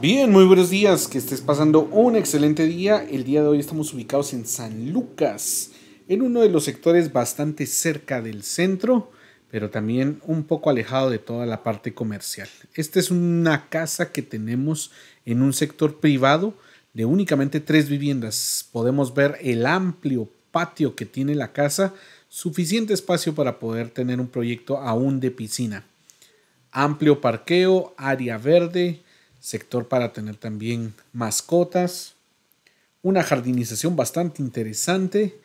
Bien, muy buenos días, que estés pasando un excelente día. El día de hoy estamos ubicados en San Lucas, en uno de los sectores bastante cerca del centro, pero también un poco alejado de toda la parte comercial. Esta es una casa que tenemos en un sector privado de únicamente tres viviendas. Podemos ver el amplio patio que tiene la casa, suficiente espacio para poder tener un proyecto aún de piscina. Amplio parqueo, área verde, sector para tener también mascotas, una jardinización bastante interesante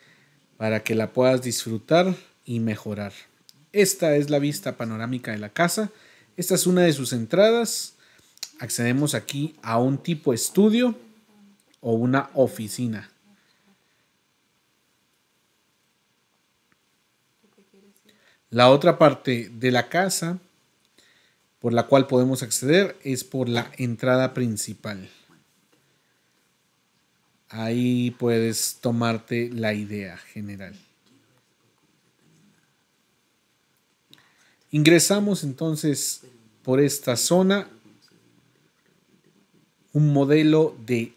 para que la puedas disfrutar y mejorar. Esta es la vista panorámica de la casa. Esta es una de sus entradas. Accedemos aquí a un tipo estudio o una oficina. La otra parte de la casa por la cual podemos acceder es por la entrada principal. Ahí puedes tomarte la idea general. Ingresamos entonces por esta zona un modelo de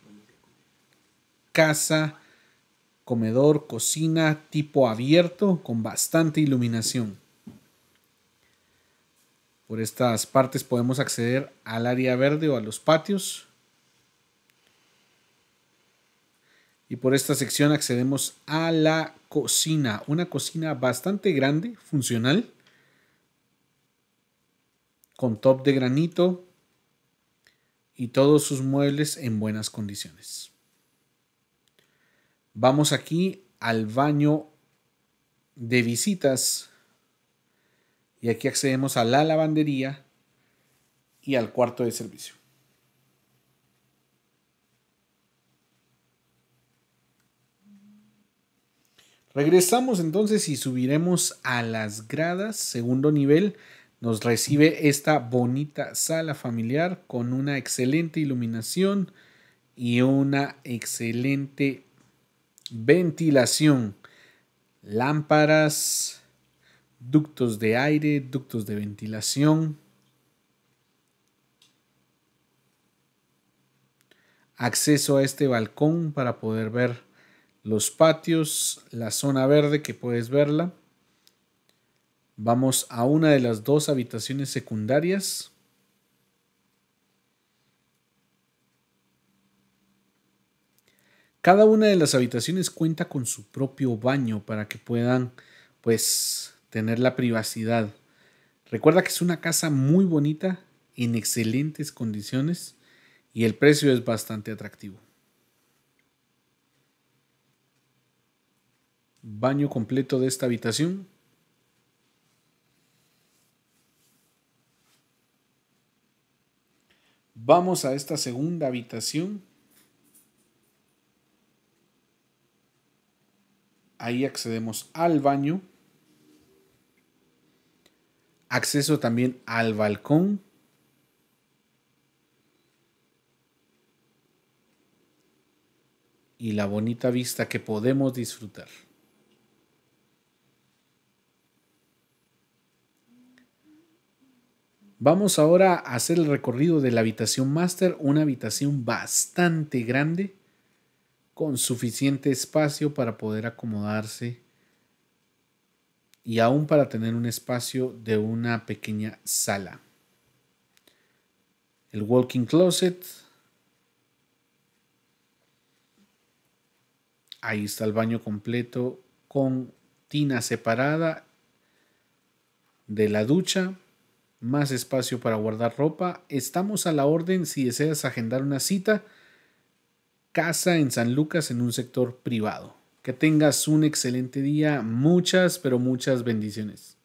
casa, comedor, cocina tipo abierto con bastante iluminación. Por estas partes podemos acceder al área verde o a los patios. Y por esta sección accedemos a la cocina, una cocina bastante grande, funcional, con top de granito y todos sus muebles en buenas condiciones. Vamos aquí al baño de visitas y aquí accedemos a la lavandería y al cuarto de servicio. Regresamos entonces y subiremos a las gradas, segundo nivel. Nos recibe esta bonita sala familiar con una excelente iluminación y una excelente ventilación. Lámparas, ductos de aire, ductos de ventilación, acceso a este balcón para poder ver los patios, la zona verde que puedes verla. Vamos a una de las dos habitaciones secundarias. Cada una de las habitaciones cuenta con su propio baño para que puedan pues tener la privacidad. Recuerda que es una casa muy bonita, en excelentes condiciones y el precio es bastante atractivo. Baño completo de esta habitación. Vamos a esta segunda habitación. Ahí accedemos al baño acceso también al balcón. Y la bonita vista que podemos disfrutar. Vamos ahora a hacer el recorrido de la habitación master, una habitación bastante grande, con suficiente espacio para poder acomodarse y aún para tener un espacio de una pequeña sala. El walking closet. Ahí está el baño completo con tina separada de la ducha, más espacio para guardar ropa. Estamos a la orden si deseas agendar una cita. Casa en San Lucas en un sector privado. Que tengas un excelente día. Muchas, pero muchas bendiciones.